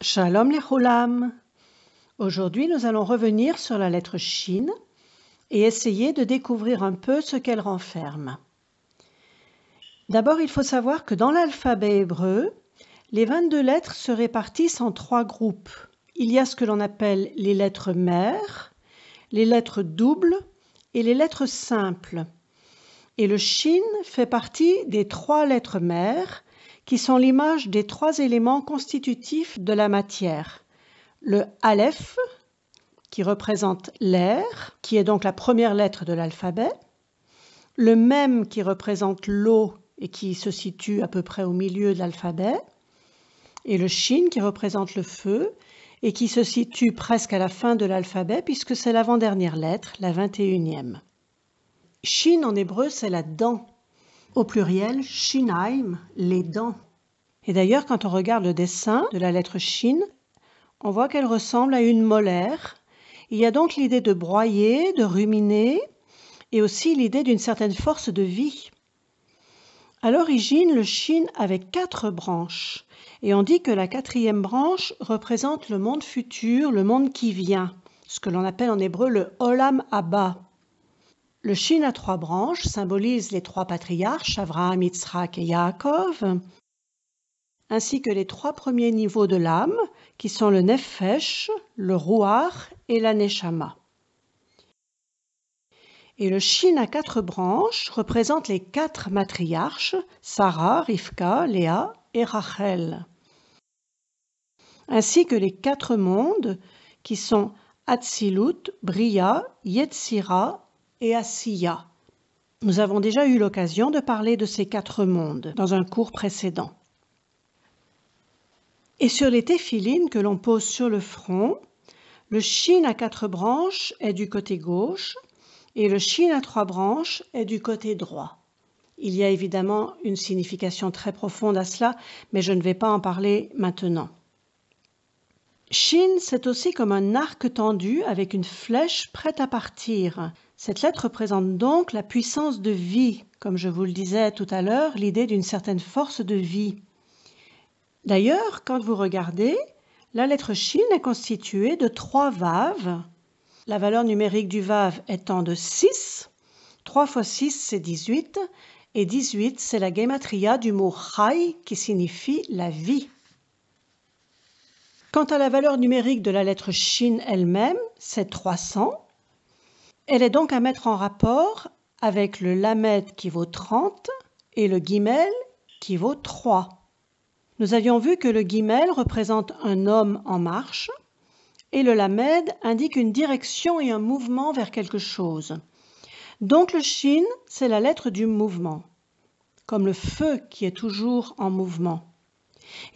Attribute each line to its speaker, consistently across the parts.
Speaker 1: Shalom les Cholam. Aujourd'hui, nous allons revenir sur la lettre Shin et essayer de découvrir un peu ce qu'elle renferme. D'abord, il faut savoir que dans l'alphabet hébreu, les 22 lettres se répartissent en trois groupes. Il y a ce que l'on appelle les lettres mères, les lettres doubles et les lettres simples. Et le Shin fait partie des trois lettres mères qui sont l'image des trois éléments constitutifs de la matière. Le Aleph, qui représente l'air, qui est donc la première lettre de l'alphabet. Le Mem, qui représente l'eau et qui se situe à peu près au milieu de l'alphabet. Et le Shin, qui représente le feu et qui se situe presque à la fin de l'alphabet puisque c'est l'avant-dernière lettre, la 21e. Shin en hébreu, c'est la dent au pluriel shinaim », les dents. Et d'ailleurs, quand on regarde le dessin de la lettre Shin, on voit qu'elle ressemble à une molaire. Il y a donc l'idée de broyer, de ruminer, et aussi l'idée d'une certaine force de vie. À l'origine, le Shin avait quatre branches, et on dit que la quatrième branche représente le monde futur, le monde qui vient, ce que l'on appelle en hébreu le Olam Abba. Le chine à trois branches symbolise les trois patriarches, Abraham, Yitzhak et Yaakov, ainsi que les trois premiers niveaux de l'âme, qui sont le nefesh, le rouar et la neshama. Et le chine à quatre branches représente les quatre matriarches, Sarah, Rivka, Léa et Rachel, ainsi que les quatre mondes, qui sont Atzilut, Bria, Yetzira et Asiya. Nous avons déjà eu l'occasion de parler de ces quatre mondes dans un cours précédent. Et sur les téphilines que l'on pose sur le front, le chine à quatre branches est du côté gauche et le chine à trois branches est du côté droit. Il y a évidemment une signification très profonde à cela, mais je ne vais pas en parler maintenant. Shin, c'est aussi comme un arc tendu avec une flèche prête à partir. Cette lettre représente donc la puissance de vie, comme je vous le disais tout à l'heure, l'idée d'une certaine force de vie. D'ailleurs, quand vous regardez, la lettre Shin est constituée de trois vaves. La valeur numérique du vave étant de 6. 3 fois 6, c'est 18. Et 18, c'est la gématria du mot Chai qui signifie la vie. Quant à la valeur numérique de la lettre SHIN elle-même, c'est 300. Elle est donc à mettre en rapport avec le lamed qui vaut 30 et le guimel qui vaut 3. Nous avions vu que le guimel représente un homme en marche et le lamède indique une direction et un mouvement vers quelque chose. Donc le shin, c'est la lettre du mouvement, comme le feu qui est toujours en mouvement.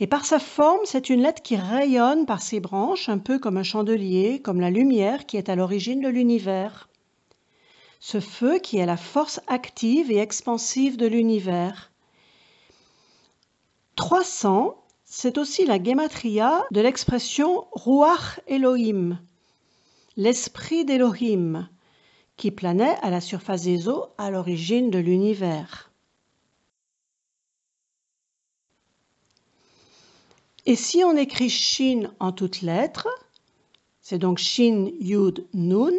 Speaker 1: Et par sa forme, c'est une lettre qui rayonne par ses branches, un peu comme un chandelier, comme la lumière qui est à l'origine de l'univers. Ce feu qui est la force active et expansive de l'univers. 300, c'est aussi la gématria de l'expression Ruach Elohim, l'esprit d'Elohim, qui planait à la surface des eaux à l'origine de l'univers. Et si on écrit Shin en toutes lettres, c'est donc Shin Yud Nun,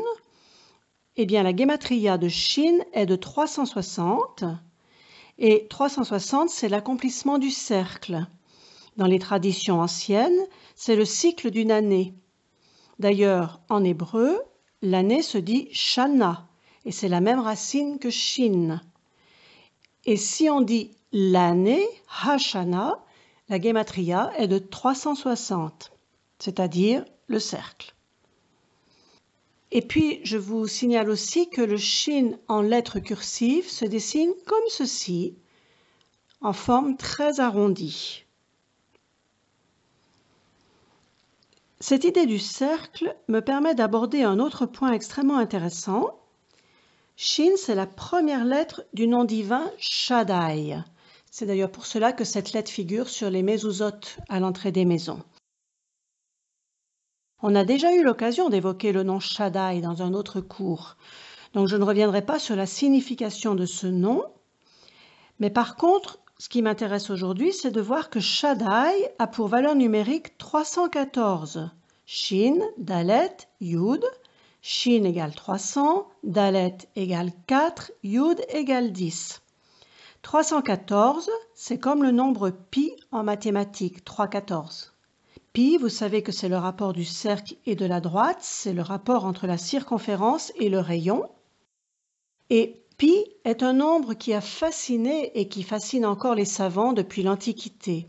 Speaker 1: eh bien la gematria de Shin est de 360, et 360 c'est l'accomplissement du cercle. Dans les traditions anciennes, c'est le cycle d'une année. D'ailleurs, en hébreu, l'année se dit Shana, et c'est la même racine que Shin. Et si on dit l'année, Hashana, la gematria est de 360, c'est-à-dire le cercle. Et puis, je vous signale aussi que le shin en lettres cursives se dessine comme ceci, en forme très arrondie. Cette idée du cercle me permet d'aborder un autre point extrêmement intéressant. Shin, c'est la première lettre du nom divin Shaddai, c'est d'ailleurs pour cela que cette lettre figure sur les mésozotes à l'entrée des maisons. On a déjà eu l'occasion d'évoquer le nom Shaddai dans un autre cours, donc je ne reviendrai pas sur la signification de ce nom, mais par contre, ce qui m'intéresse aujourd'hui, c'est de voir que Shaddai a pour valeur numérique 314. Shin, Dalet, Yud. Shin égale 300, Dalet égale 4, Yud égale 10. 314, c'est comme le nombre pi en mathématiques, 314. Pi, vous savez que c'est le rapport du cercle et de la droite, c'est le rapport entre la circonférence et le rayon. Et pi est un nombre qui a fasciné et qui fascine encore les savants depuis l'Antiquité.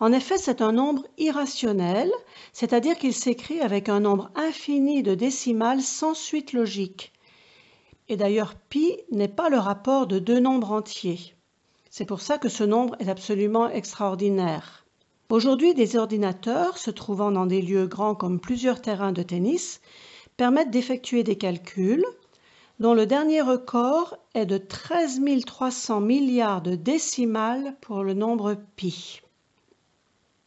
Speaker 1: En effet, c'est un nombre irrationnel, c'est-à-dire qu'il s'écrit avec un nombre infini de décimales sans suite logique. Et d'ailleurs, pi n'est pas le rapport de deux nombres entiers. C'est pour ça que ce nombre est absolument extraordinaire. Aujourd'hui, des ordinateurs, se trouvant dans des lieux grands comme plusieurs terrains de tennis, permettent d'effectuer des calculs dont le dernier record est de 13 300 milliards de décimales pour le nombre pi.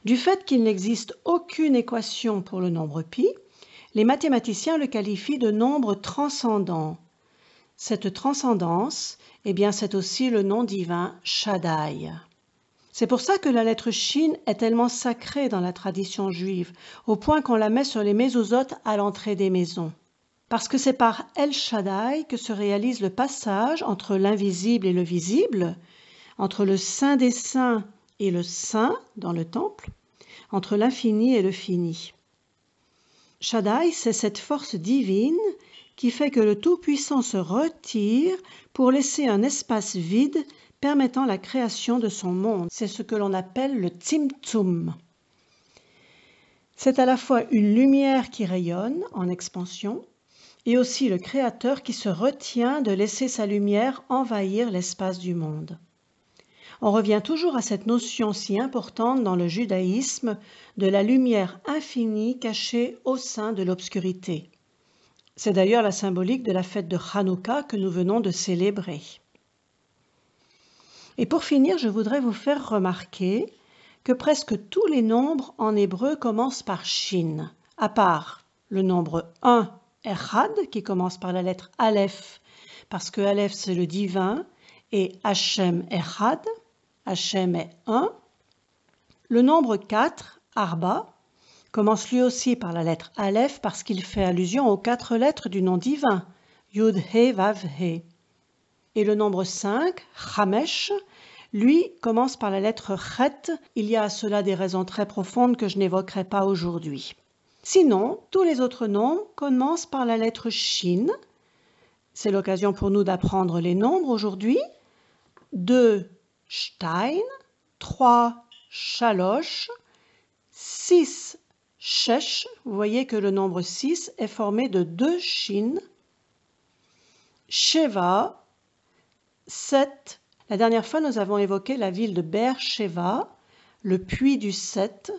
Speaker 1: Du fait qu'il n'existe aucune équation pour le nombre pi, les mathématiciens le qualifient de nombre transcendant, cette transcendance, eh bien, c'est aussi le nom divin Shaddai. C'est pour ça que la lettre Chine » est tellement sacrée dans la tradition juive, au point qu'on la met sur les mésozotes à l'entrée des maisons. Parce que c'est par El Shaddai que se réalise le passage entre l'invisible et le visible, entre le saint des saints et le saint dans le temple, entre l'infini et le fini. Shaddai, c'est cette force divine qui fait que le Tout-Puissant se retire pour laisser un espace vide permettant la création de son monde. C'est ce que l'on appelle le Tzimtzum. C'est à la fois une lumière qui rayonne en expansion et aussi le Créateur qui se retient de laisser sa lumière envahir l'espace du monde. On revient toujours à cette notion si importante dans le judaïsme de la lumière infinie cachée au sein de l'obscurité. C'est d'ailleurs la symbolique de la fête de Hanouka que nous venons de célébrer. Et pour finir, je voudrais vous faire remarquer que presque tous les nombres en hébreu commencent par shin, à part le nombre 1, erhad » qui commence par la lettre Aleph, parce que Aleph c'est le divin, et Hachem erhad »,« Hachem est 1. Le nombre 4, Arba, commence lui aussi par la lettre Aleph parce qu'il fait allusion aux quatre lettres du nom divin, Yud He Vav He. Et le nombre 5, Chamesh, lui commence par la lettre Chet. Il y a à cela des raisons très profondes que je n'évoquerai pas aujourd'hui. Sinon, tous les autres noms commencent par la lettre Shin. C'est l'occasion pour nous d'apprendre les nombres aujourd'hui. 2, Stein, 3, Chaloche, 6, Shesh, vous voyez que le nombre 6 est formé de deux chines, Sheva, 7. La dernière fois, nous avons évoqué la ville de Ber Sheva, le puits du 7.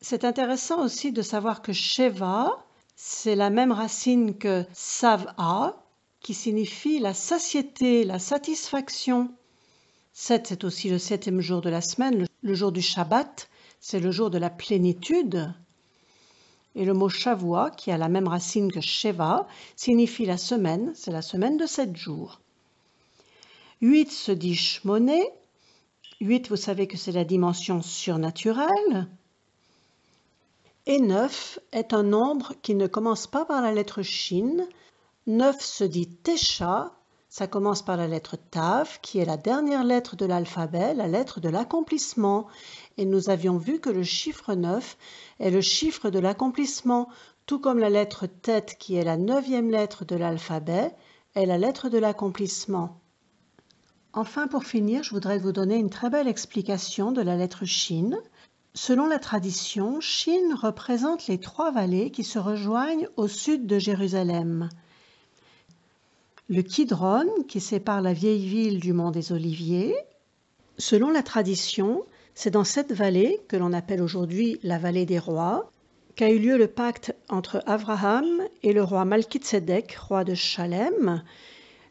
Speaker 1: C'est intéressant aussi de savoir que Sheva, c'est la même racine que Sav'a, qui signifie la satiété, la satisfaction. 7, c'est aussi le septième jour de la semaine, le jour du Shabbat c'est le jour de la plénitude. Et le mot Shavua, qui a la même racine que Sheva, signifie la semaine, c'est la semaine de sept jours. Huit se dit Shmoné. Huit, vous savez que c'est la dimension surnaturelle. Et neuf est un nombre qui ne commence pas par la lettre Shin. Neuf se dit Tesha, ça commence par la lettre Taf, qui est la dernière lettre de l'alphabet, la lettre de l'accomplissement. Et nous avions vu que le chiffre 9 est le chiffre de l'accomplissement, tout comme la lettre Tête, qui est la neuvième lettre de l'alphabet, est la lettre de l'accomplissement. Enfin, pour finir, je voudrais vous donner une très belle explication de la lettre chine ». Selon la tradition, chine » représente les trois vallées qui se rejoignent au sud de Jérusalem le Kidron qui sépare la vieille ville du mont des Oliviers. Selon la tradition, c'est dans cette vallée, que l'on appelle aujourd'hui la vallée des rois, qu'a eu lieu le pacte entre Abraham et le roi Malkitsedek, roi de Chalem.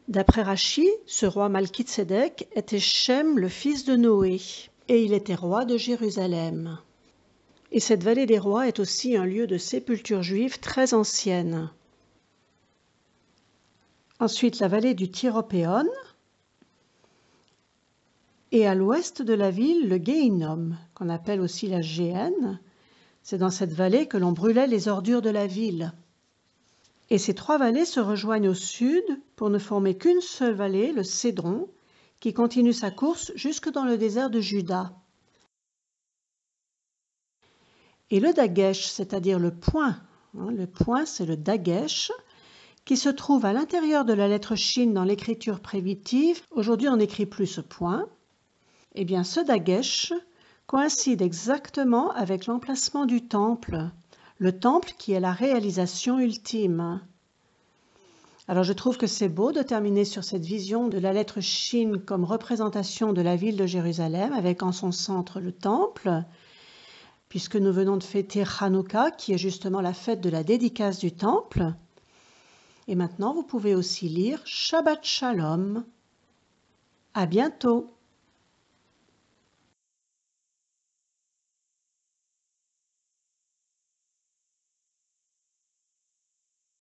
Speaker 1: D'après Rachi, ce roi Malkitsedek était Shem, le fils de Noé, et il était roi de Jérusalem. Et cette vallée des rois est aussi un lieu de sépulture juive très ancienne. Ensuite, la vallée du Tyropéon. Et à l'ouest de la ville, le Géinum, qu'on appelle aussi la Géenne. C'est dans cette vallée que l'on brûlait les ordures de la ville. Et ces trois vallées se rejoignent au sud pour ne former qu'une seule vallée, le Cédron, qui continue sa course jusque dans le désert de Juda. Et le Dagesh, c'est-à-dire le point, hein, le point c'est le Dagesh, qui se trouve à l'intérieur de la lettre Chine dans l'écriture primitive, aujourd'hui on n'écrit plus ce point, eh bien ce Dagesh coïncide exactement avec l'emplacement du temple, le temple qui est la réalisation ultime. Alors je trouve que c'est beau de terminer sur cette vision de la lettre Chine comme représentation de la ville de Jérusalem avec en son centre le temple, puisque nous venons de fêter Hanouka qui est justement la fête de la dédicace du temple. Et maintenant, vous pouvez aussi lire Shabbat Shalom. À bientôt!